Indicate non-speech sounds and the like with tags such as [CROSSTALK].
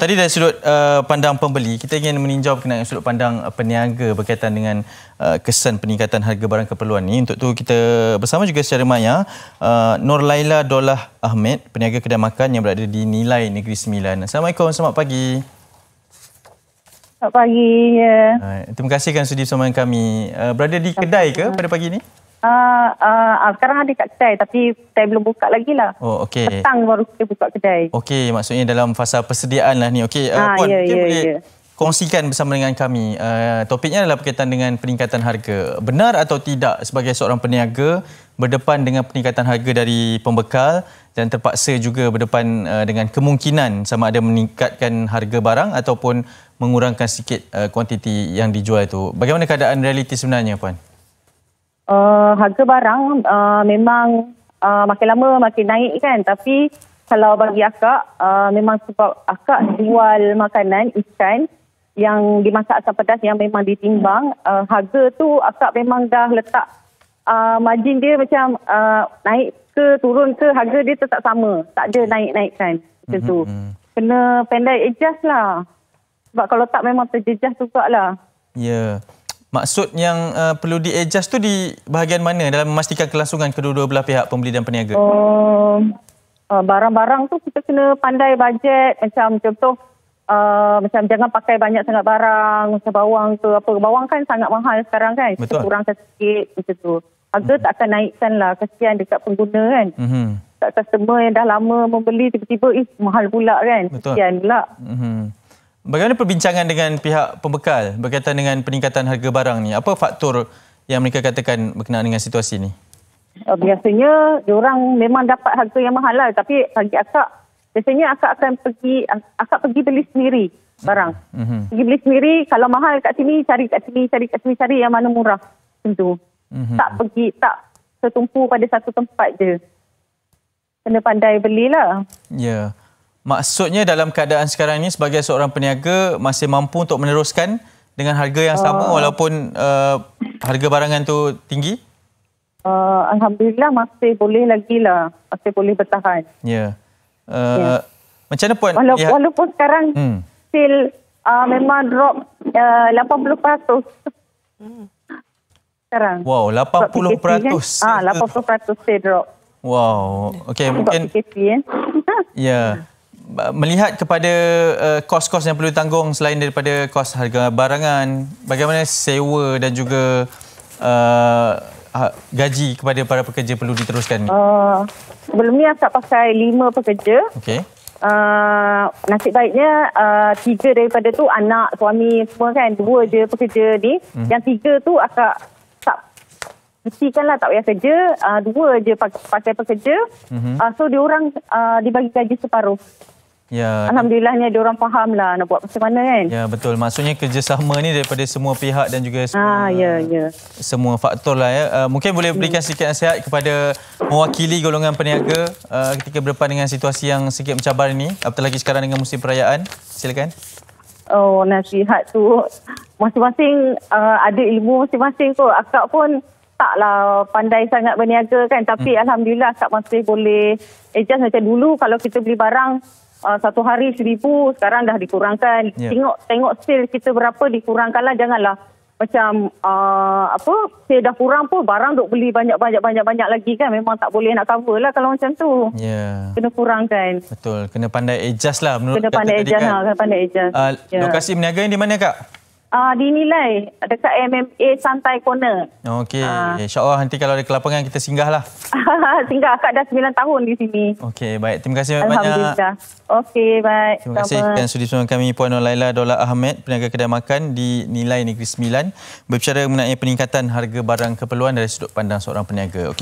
tadi dari sudut uh, pandang pembeli, kita ingin meninjau berkenaan sudut pandang uh, peniaga berkaitan dengan uh, kesan peningkatan harga barang keperluan ini. Untuk itu, kita bersama juga secara maya, uh, Nur Laila Dolah Ahmed, peniaga kedai makan yang berada di Nilai Negeri Sembilan. Assalamualaikum, selamat pagi. Selamat pagi. Ya. terima kasih kerana sudi bersama kami. Uh, berada di kedai ke ya. pada pagi ini? Uh, uh, uh, sekarang ada kat kedai tapi saya belum buka lagi lah. Oh, okay. Petang baru saya buka kedai. Okey, maksudnya dalam fasa persediaan lah ni. Okey, uh, ha, Puan, yeah, yeah, boleh yeah. kongsikan bersama dengan kami. Uh, topiknya adalah berkaitan dengan peningkatan harga. Benar atau tidak sebagai seorang peniaga berdepan dengan peningkatan harga dari pembekal dan terpaksa juga berdepan uh, dengan kemungkinan sama ada meningkatkan harga barang ataupun mengurangkan sikit uh, kuantiti yang dijual itu. Bagaimana keadaan realiti sebenarnya, Puan? uh, harga barang uh, memang uh, makin lama makin naik kan tapi kalau bagi akak uh, memang sebab akak jual makanan ikan yang dimasak asam pedas yang memang ditimbang uh, harga tu akak memang dah letak uh, margin dia macam uh, naik ke turun ke harga dia tetap sama tak ada naik-naik kan macam tu mm-hmm, mm-hmm. kena pandai adjust lah sebab kalau tak memang terjejas juga lah ya yeah. Maksud yang uh, perlu di-adjust tu di bahagian mana dalam memastikan kelangsungan kedua-dua belah pihak pembeli dan peniaga? Um, uh, barang-barang uh, uh, tu kita kena pandai bajet macam contoh Uh, macam jangan pakai banyak sangat barang macam bawang tu apa bawang kan sangat mahal sekarang kan Betul. kita kurangkan sikit macam tu harga mm. tak akan naikkan lah kesian dekat pengguna kan mm-hmm. tak customer yang dah lama membeli tiba-tiba eh mahal pula kan kesian pula mm-hmm. Bagaimana perbincangan dengan pihak pembekal berkaitan dengan peningkatan harga barang ni? Apa faktor yang mereka katakan berkenaan dengan situasi ni? Eh, biasanya orang memang dapat harga yang mahal lah tapi bagi akak biasanya akak akan pergi akak pergi beli sendiri barang. Mm-hmm. Pergi beli sendiri kalau mahal kat sini cari kat sini cari kat sini cari yang mana murah. Tentu. Mm-hmm. Tak pergi tak tertumpu pada satu tempat je. Kena pandai belilah. Ya. Yeah. Maksudnya dalam keadaan sekarang ini sebagai seorang peniaga masih mampu untuk meneruskan dengan harga yang sama uh, walaupun uh, harga barangan tu tinggi? Uh, Alhamdulillah masih boleh lagi lah. Masih boleh bertahan. Ya. Yeah. Uh, yeah. Macam mana Puan? Walau, ya. Walaupun sekarang hmm. still uh, ah, memang drop eh, uh, 80%. Hmm. Sekarang. Wow, 80%. Ah, uh, 80% drop. Wow. Okay, mungkin. Ya. Yeah melihat kepada uh, kos-kos yang perlu ditanggung selain daripada kos harga barangan, bagaimana sewa dan juga uh, gaji kepada para pekerja perlu diteruskan? Uh, sebelum ni asap pakai lima pekerja. Okey. Uh, nasib baiknya uh, tiga daripada tu anak, suami semua kan, dua je pekerja ni. Hmm. Yang tiga tu akak Mestikan lah tak payah kerja. Uh, dua je pakai pekerja. hmm Uh, so, diorang uh, dibagi gaji separuh. Ya. Alhamdulillahnya dia orang fahamlah nak buat macam mana kan. Ya betul. Maksudnya kerjasama ni daripada semua pihak dan juga semua ha, ya, ya. semua faktor lah ya. Uh, mungkin boleh berikan sedikit nasihat kepada mewakili golongan peniaga uh, ketika berdepan dengan situasi yang sikit mencabar ini. Apatah lagi sekarang dengan musim perayaan. Silakan. Oh nasihat tu masing-masing uh, ada ilmu masing-masing tu. Akak pun taklah pandai sangat berniaga kan tapi hmm. alhamdulillah tak masih boleh adjust macam dulu kalau kita beli barang Ah, satu hari seribu sekarang dah dikurangkan yeah. tengok tengok sale kita berapa dikurangkanlah janganlah macam uh, apa sale dah kurang pun barang duk beli banyak-banyak banyak-banyak lagi kan memang tak boleh nak cover lah kalau macam tu yeah. kena kurangkan betul kena pandai adjust lah kena pandai adjust kan. lah kena pandai adjust uh, ah, yeah. lokasi berniaga yang di mana kak Uh, dinilai dekat MMA Santai Corner. Okey. Uh. InsyaAllah nanti kalau ada kelapangan kita singgah lah. [LAUGHS] singgah. Kak dah 9 tahun di sini. Okey. Baik. Terima kasih banyak. Alhamdulillah. Okey. Baik. Terima Sama. kasih dan sudi bersama kami Puan Laila Dola Ahmed Peniaga Kedai Makan di Nilai Negeri Sembilan berbicara mengenai peningkatan harga barang keperluan dari sudut pandang seorang peniaga. Okey.